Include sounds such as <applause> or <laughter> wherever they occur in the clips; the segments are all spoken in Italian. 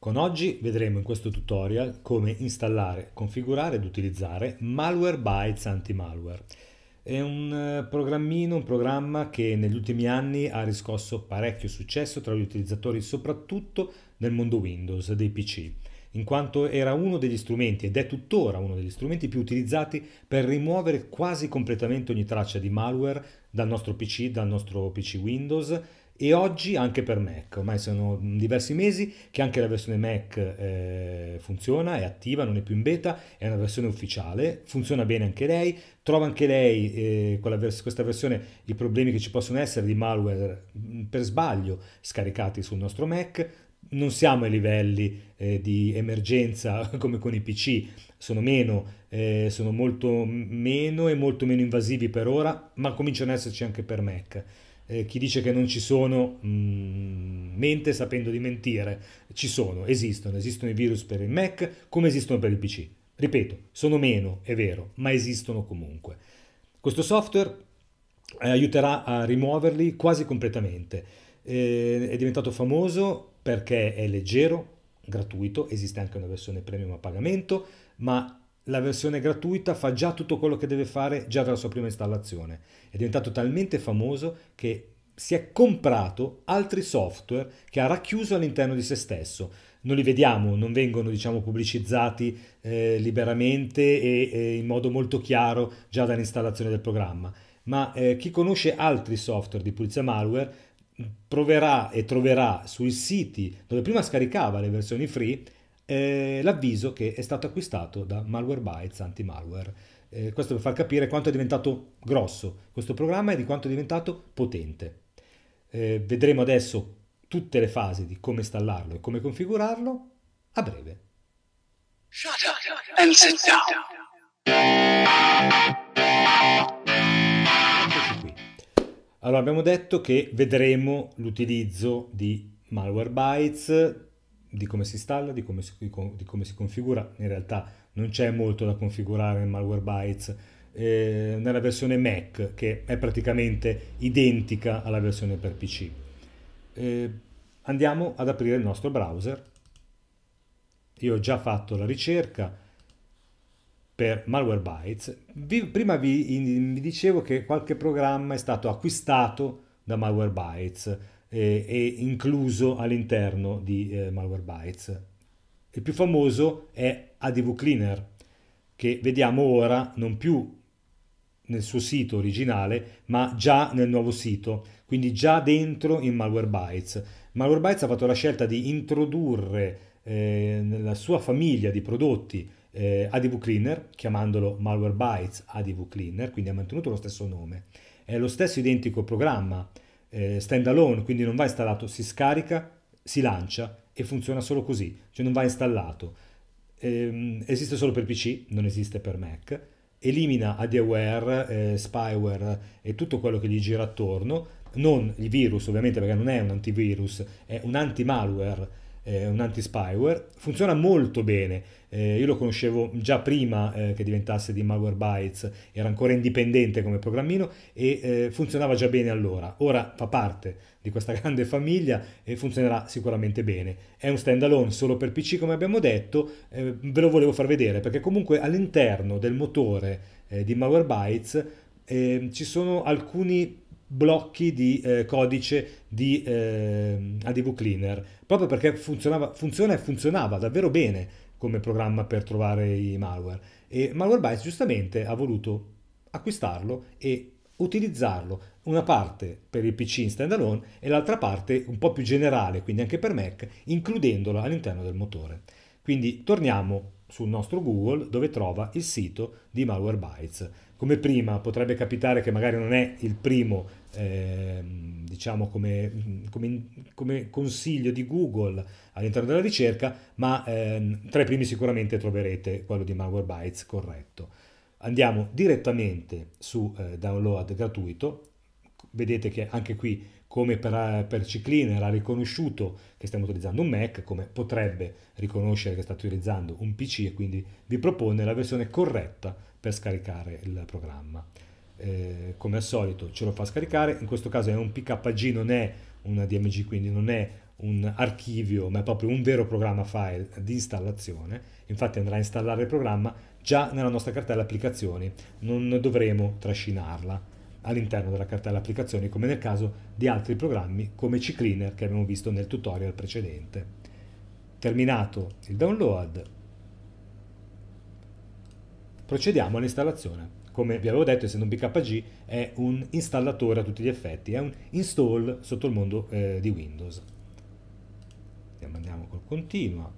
Con oggi vedremo in questo tutorial come installare, configurare ed utilizzare Malware Bytes Anti-Malware. È un eh, programmino, un programma che negli ultimi anni ha riscosso parecchio successo tra gli utilizzatori soprattutto nel mondo Windows dei PC, in quanto era uno degli strumenti ed è tuttora uno degli strumenti più utilizzati per rimuovere quasi completamente ogni traccia di malware dal nostro PC, dal nostro PC Windows e oggi anche per Mac, ormai sono diversi mesi che anche la versione Mac eh, funziona, è attiva, non è più in beta, è una versione ufficiale, funziona bene anche lei, trova anche lei eh, con vers questa versione i problemi che ci possono essere di malware mm, per sbaglio scaricati sul nostro Mac, non siamo ai livelli eh, di emergenza <laughs> come con i PC, sono meno, eh, sono molto meno e molto meno invasivi per ora, ma cominciano ad esserci anche per Mac eh, chi dice che non ci sono mh, mm, mente sapendo di mentire, ci sono, esistono, esistono i virus per il Mac come esistono per il PC. Ripeto, sono meno, è vero, ma esistono comunque. Questo software eh, aiuterà a rimuoverli quasi completamente. Eh, è diventato famoso perché è leggero, gratuito, esiste anche una versione premium a pagamento, ma la versione gratuita fa già tutto quello che deve fare già dalla sua prima installazione. È diventato talmente famoso che si è comprato altri software che ha racchiuso all'interno di se stesso. Non li vediamo, non vengono diciamo, pubblicizzati eh, liberamente e, e, in modo molto chiaro già dall'installazione del programma, ma eh, chi conosce altri software di pulizia malware proverà e troverà sui siti dove prima scaricava le versioni free eh, l'avviso che è stato acquistato da Malwarebytes Anti-Malware. Eh, questo per far capire quanto è diventato grosso questo programma e di quanto è diventato potente. Eh, vedremo adesso tutte le fasi di come installarlo e come configurarlo a breve. Shut up and sit down. Allora abbiamo detto che vedremo l'utilizzo di Malwarebytes di come si installa, di come si, di come si, configura. In realtà non c'è molto da configurare in Malware Bytes. Eh, nella versione Mac che è praticamente identica alla versione per PC. Eh, andiamo ad aprire il nostro browser. Io ho già fatto la ricerca per Malwarebytes. Vi, prima vi, vi dicevo che qualche programma è stato acquistato da Malwarebytes eh, e incluso all'interno di eh, Malwarebytes. Il più famoso è ADV Cleaner, che vediamo ora non più nel suo sito originale, ma già nel nuovo sito, quindi già dentro in Malwarebytes. Malwarebytes ha fatto la scelta di introdurre eh, nella sua famiglia di prodotti eh, ADV Cleaner, chiamandolo Malwarebytes ADV Cleaner, quindi ha mantenuto lo stesso nome. È lo stesso identico programma eh, stand alone, quindi non va installato, si scarica, si lancia e funziona solo così, cioè non va installato. Eh, esiste solo per PC, non esiste per Mac. Elimina ADWare, eh, spyware e tutto quello che gli gira attorno, non il virus ovviamente perché non è un antivirus, è un anti-malware eh, un anti-spyware, funziona molto bene. Eh, io lo conoscevo già prima eh, che diventasse di Malwarebytes, era ancora indipendente come programmino e eh, funzionava già bene allora. Ora fa parte di questa <laughs> grande famiglia e funzionerà sicuramente bene. È un standalone solo per PC come abbiamo detto, eh, ve lo volevo far vedere perché comunque all'interno del motore eh, di Malwarebytes ehm, ci sono alcuni blocchi di eh, codice di eh, ADV Cleaner, proprio perché funzionava, funziona e funzionava davvero bene come programma per trovare i malware. E Malwarebytes giustamente ha voluto acquistarlo e utilizzarlo, una parte per il PC in standalone e l'altra parte un po' più generale, quindi anche per Mac, includendola all'interno del motore. Quindi torniamo sul nostro Google dove trova il sito di Malwarebytes. Come prima potrebbe capitare che magari non è il primo, eh, diciamo, come, come, come, consiglio di Google all'interno della ricerca, ma eh, tra i primi sicuramente troverete quello di Malwarebytes corretto. Andiamo direttamente su eh, download gratuito, vedete che anche qui come per, per Ciclina era riconosciuto che stiamo utilizzando un Mac, come potrebbe riconoscere che state utilizzando un PC e quindi vi propone la versione corretta per scaricare il programma. Eh, come al solito ce lo fa scaricare, in questo caso è un PKG, non è una DMG, quindi non è un archivio, ma è proprio un vero programma file di installazione. Infatti andrà a installare il programma già nella nostra cartella applicazioni, non dovremo trascinarla all'interno della cartella applicazioni come nel caso di altri programmi come CCleaner che abbiamo visto nel tutorial precedente. Terminato il download procediamo all'installazione. Come vi avevo detto essendo un BKG è un installatore a tutti gli effetti, è un install sotto il mondo eh, di Windows. Andiamo col continua,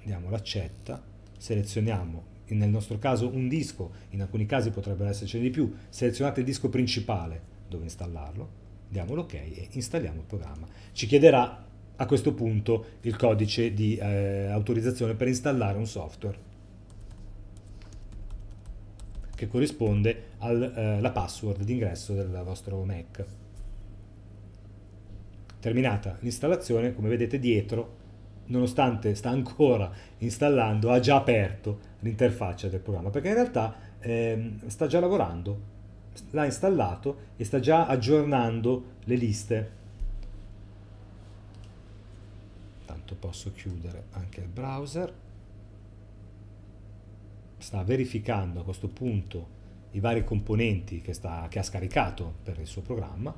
andiamo l'accetta, selezioniamo nel nostro caso un disco, in alcuni casi potrebbero esserci di più, selezionate il disco principale dove installarlo, diamo l'ok e installiamo il programma. Ci chiederà a questo punto il codice di eh, autorizzazione per installare un software che corrisponde alla eh, password d'ingresso del vostro Mac. Terminata l'installazione, come vedete dietro nonostante sta ancora installando, ha già aperto l'interfaccia del programma, perché in realtà eh, sta già lavorando, l'ha installato e sta già aggiornando le liste. Tanto posso chiudere anche il browser. Sta verificando a questo punto i vari componenti che, sta, che ha scaricato per il suo programma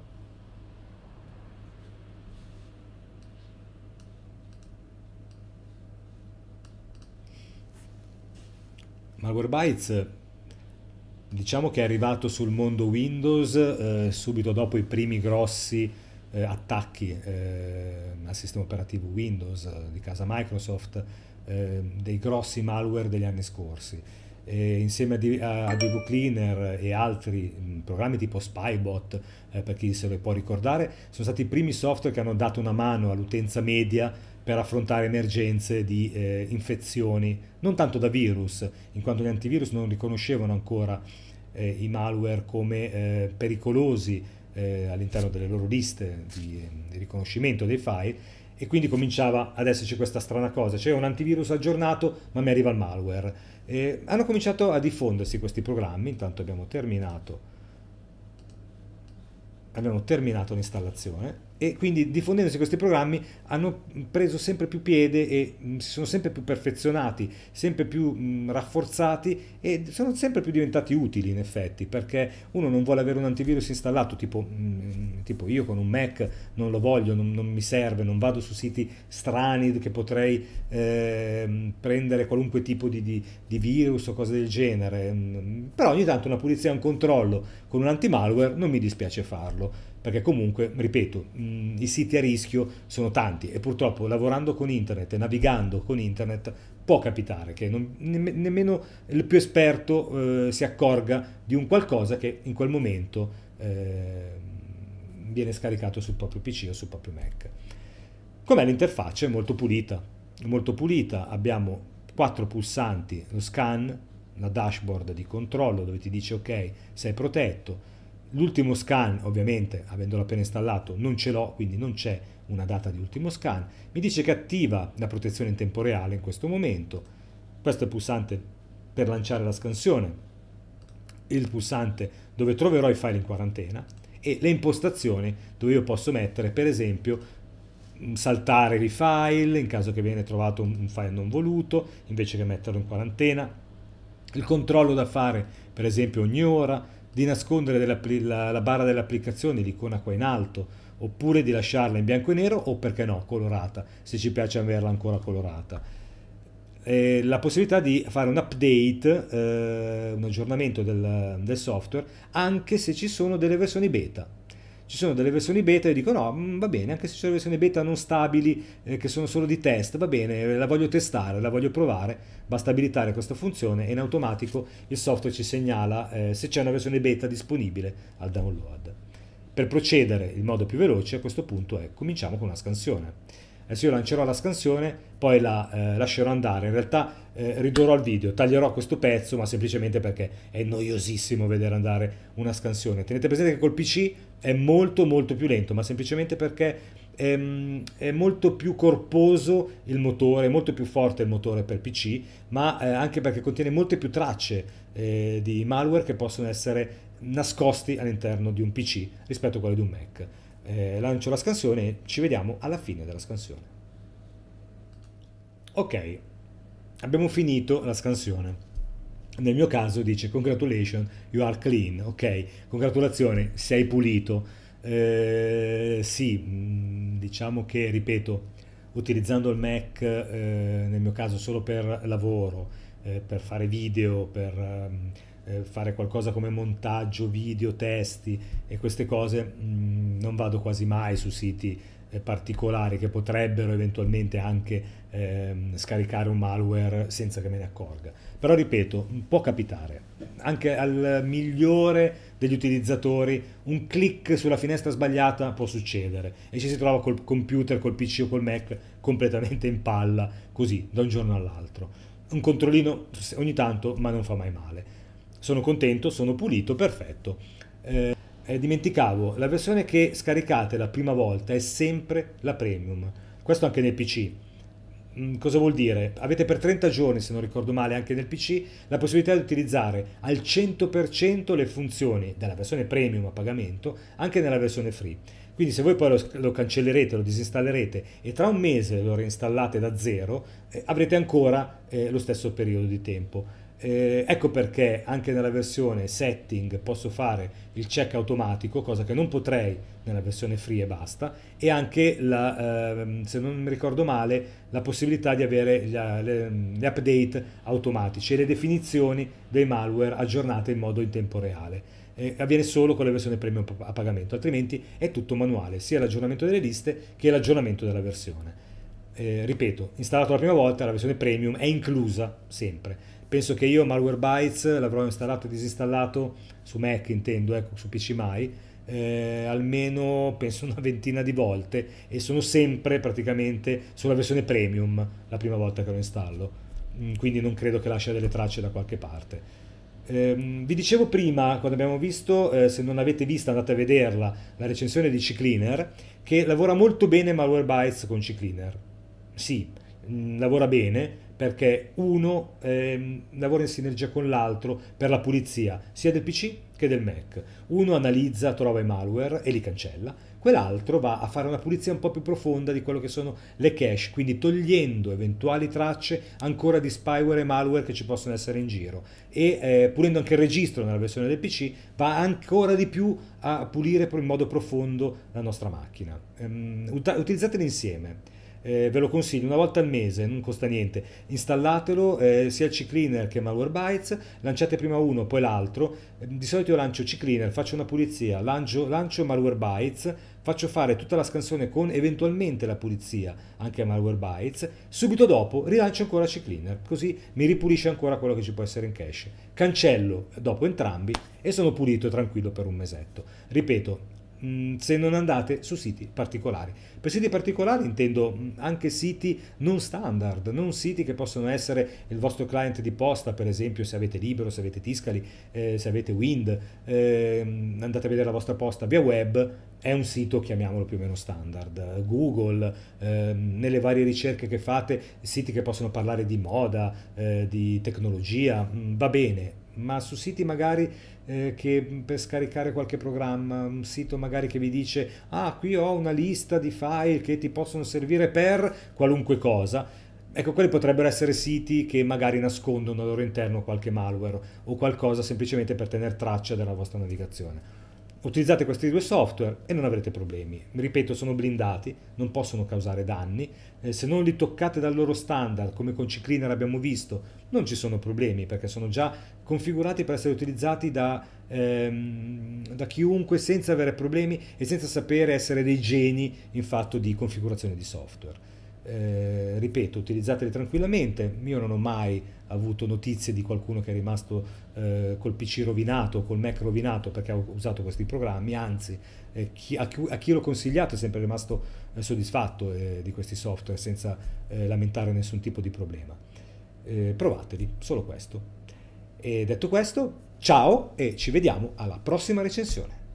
Malwarebytes diciamo che è arrivato sul mondo Windows eh, subito dopo i primi grossi eh, attacchi eh, al sistema operativo Windows eh, di casa Microsoft, eh, dei grossi malware degli anni scorsi. E insieme a DV Cleaner e altri mh, mm, programmi tipo Spybot, eh, per chi se lo può ricordare, sono stati i primi software che hanno dato una mano all'utenza media per affrontare emergenze di eh, infezioni, non tanto da virus, in quanto gli antivirus non riconoscevano ancora eh, i malware come eh, pericolosi eh, all'interno delle loro liste di, ehm, di, riconoscimento dei file e quindi cominciava ad esserci questa strana cosa, cioè un antivirus aggiornato ma mi arriva il malware. E hanno cominciato a diffondersi questi programmi, intanto abbiamo terminato, abbiamo terminato l'installazione e quindi diffondendosi questi programmi hanno preso sempre più piede e mm, si sono sempre più perfezionati, sempre più mh, mm, rafforzati e sono sempre più diventati utili in effetti perché uno non vuole avere un antivirus installato tipo, mh, mm, tipo io con un Mac non lo voglio, non, non, mi serve, non vado su siti strani che potrei eh, prendere qualunque tipo di, di, di, virus o cose del genere, però ogni tanto una pulizia e un controllo con un anti-malware non mi dispiace farlo perché comunque, ripeto, mh, mm, i siti a rischio sono tanti e purtroppo lavorando con internet e navigando con internet può capitare che non, ne, nemmeno il più esperto eh, si accorga di un qualcosa che in quel momento eh, viene scaricato sul proprio PC o sul proprio Mac. Com'è l'interfaccia? È molto pulita, molto pulita, abbiamo quattro pulsanti, lo scan, la dashboard di controllo dove ti dice ok, sei protetto, L'ultimo scan, ovviamente, avendolo appena installato, non ce l'ho, quindi non c'è una data di ultimo scan. Mi dice che attiva la protezione in tempo reale in questo momento. Questo è il pulsante per lanciare la scansione, il pulsante dove troverò i file in quarantena e le impostazioni dove io posso mettere, per esempio, mm, saltare i file in caso che viene trovato un file non voluto, invece che metterlo in quarantena, il controllo da fare, per esempio, ogni ora, di nascondere la, la barra dell'applicazione, l'icona qua in alto, oppure di lasciarla in bianco e nero o perché no, colorata, se ci piace averla ancora colorata. E la possibilità di fare un update, eh, un aggiornamento del, del software, anche se ci sono delle versioni beta ci sono delle versioni beta e dico no, mm, va bene, anche se ci sono versioni beta non stabili eh, che sono solo di test, va bene, la voglio testare, la voglio provare, basta abilitare questa funzione e in automatico il software ci segnala eh, se c'è una versione beta disponibile al download. Per procedere in modo più veloce a questo punto è eh, cominciamo con una scansione adesso io lancerò la scansione poi la eh, lascerò andare in realtà eh, ridurrò il video taglierò questo pezzo ma semplicemente perché è noiosissimo vedere andare una scansione tenete presente che col pc è molto molto più lento, ma semplicemente perché è, ehm, è, molto più corposo il motore, molto più forte il motore per PC, ma eh, anche perché contiene molte più tracce eh, di malware che possono essere nascosti all'interno di un PC rispetto a quello di un Mac. Eh, lancio la scansione e ci vediamo alla fine della scansione. Ok, abbiamo finito la scansione nel mio caso dice congratulations, you are clean, ok, congratulazioni, sei pulito. Eh, sì, mm, diciamo che, ripeto, utilizzando il Mac, eh, nel mio caso solo per lavoro, eh, per fare video, per eh, eh, fare qualcosa come montaggio, video, testi e queste cose, mh, mm, non vado quasi mai su siti eh, particolari che potrebbero eventualmente anche ehm, scaricare un malware senza che me ne accorga. Però ripeto, può capitare anche al migliore degli utilizzatori un click sulla finestra sbagliata può succedere e ci si trova col computer, col PC o col Mac completamente in palla così da un giorno all'altro. Un controllino ogni tanto, ma non fa mai male. Sono contento, sono pulito, perfetto. Eh, eh, dimenticavo, la versione che scaricate la prima volta è sempre la premium. Questo anche nel PC. Mm, cosa vuol dire? Avete per 30 giorni, se non ricordo male, anche nel PC, la possibilità di utilizzare al 100% le funzioni della versione premium a pagamento anche nella versione free. Quindi se voi poi lo, lo cancellerete, lo disinstallerete e tra un mese lo reinstallate da zero, eh, avrete ancora eh, lo stesso periodo di tempo eh, ecco perché anche nella versione setting posso fare il check automatico, cosa che non potrei nella versione free e basta, e anche, la, eh, se non mi ricordo male, la possibilità di avere gli, le, gli update automatici e le definizioni dei malware aggiornate in modo in tempo reale. Eh, avviene solo con la versione premium a pagamento, altrimenti è tutto manuale, sia l'aggiornamento delle liste che l'aggiornamento della versione. Eh, ripeto, installato la prima volta, la versione premium è inclusa sempre penso che io Malware Bytes l'avrò installato e disinstallato su Mac intendo, ecco, su PC mai, eh, almeno penso una ventina di volte e sono sempre praticamente sulla versione premium la prima volta che lo installo mm, quindi non credo che lascia delle tracce da qualche parte. Eh, vi dicevo prima, quando abbiamo visto, eh, se non avete vista andate a vederla, la recensione di CCleaner, che lavora molto bene Malwarebytes con CCleaner. Sì, mh, mm, lavora bene, perché uno ehm, lavora in sinergia con l'altro per la pulizia sia del PC che del Mac. Uno analizza, trova i malware e li cancella, quell'altro va a fare una pulizia un po' più profonda di quello che sono le cache, quindi togliendo eventuali tracce ancora di spyware e malware che ci possono essere in giro e eh, pulendo anche il registro nella versione del PC va ancora di più a pulire in modo profondo la nostra macchina. Ehm, utilizzateli insieme eh, ve lo consiglio una volta al mese, non costa niente, installatelo eh, sia il CCleaner che Malwarebytes, lanciate prima uno poi l'altro, eh, di solito io lancio CCleaner, faccio una pulizia, lancio, lancio Malwarebytes, faccio fare tutta la scansione con eventualmente la pulizia anche a Malwarebytes, subito dopo rilancio ancora CCleaner, così mi ripulisce ancora quello che ci può essere in cache. Cancello dopo entrambi e sono pulito tranquillo per un mesetto. Ripeto, Mm, se non andate su siti particolari. Per siti particolari intendo mm, anche siti non standard, non siti che possono essere il vostro client di posta, per esempio se avete Libero, se avete Tiscali, eh, se avete Wind, eh, andate a vedere la vostra posta via web, è un sito, chiamiamolo più o meno standard. Google, eh, nelle varie ricerche che fate, siti che possono parlare di moda, eh, di tecnologia, mm, va bene, ma su siti magari eh, che per scaricare qualche programma, un sito magari che vi dice ah qui ho una lista di file che ti possono servire per qualunque cosa. Ecco, quelli potrebbero essere siti che magari nascondono al loro interno qualche malware o qualcosa semplicemente per tenere traccia della vostra navigazione. Utilizzate questi due software e non avrete problemi. Ripeto, sono blindati, non possono causare danni. Eh, se non li toccate dal loro standard, come con Cicliner abbiamo visto, non ci sono problemi perché sono già configurati per essere utilizzati da, ehm, da chiunque senza avere problemi e senza sapere essere dei geni in fatto di configurazione di software. Eh, ripeto, utilizzateli tranquillamente. Io non ho mai avuto notizie di qualcuno che è rimasto eh, col PC rovinato, col Mac rovinato perché ha usato questi programmi, anzi eh, chi, a, chi, a, chi, l'ho consigliato è sempre rimasto eh, soddisfatto eh, di questi software senza lamentare nessun tipo di problema. provateli, solo questo. E detto questo, ciao e ci vediamo alla prossima recensione.